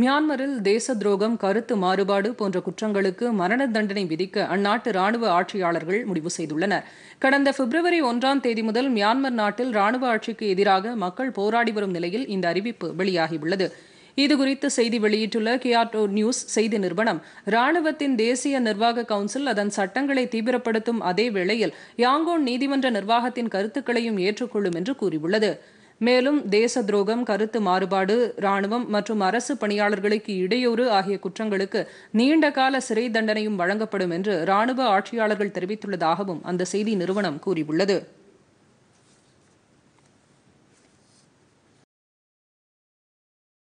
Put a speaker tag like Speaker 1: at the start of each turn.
Speaker 1: மியான்மரில் தேச துரோகம் கருத்து மாறுபாடு போன்ற குற்றங்களுக்கு மரண தண்டனை விதிக்க அந்நாட்டு ராணுவ ஆட்சியாளர்கள் முடிவு செய்துள்ளனர் கடந்த பிப்ரவரி ஒன்றாம் தேதி முதல் மியான்மர் நாட்டில் ராணுவ ஆட்சிக்கு எதிராக மக்கள் போராடி வரும் நிலையில் இந்த அறிவிப்பு வெளியாகியுள்ளது இதுகுறித்து செய்தி வெளியிட்டுள்ள கியாட்டோ நியூஸ் செய்தி நிறுவனம் ராணுவத்தின் தேசிய நிர்வாக கவுன்சில் அதன் சட்டங்களை தீவிரப்படுத்தும் அதே வேளையில் யாங்கோன் நீதிமன்ற நிர்வாகத்தின் கருத்துக்களையும் ஏற்றுக்கொள்ளும் என்று கூறியுள்ளது மேலும் தேச துரோகம் கருத்து மாறுபாடு ராணுவம் மற்றும் அரசு பணியாளர்களுக்கு இடையூறு ஆகிய குற்றங்களுக்கு நீண்டகால சிறை தண்டனையும் வழங்கப்படும் என்று ராணுவ ஆட்சியாளர்கள் தெரிவித்துள்ளதாகவும் அந்த செய்தி நிறுவனம் கூறியுள்ளது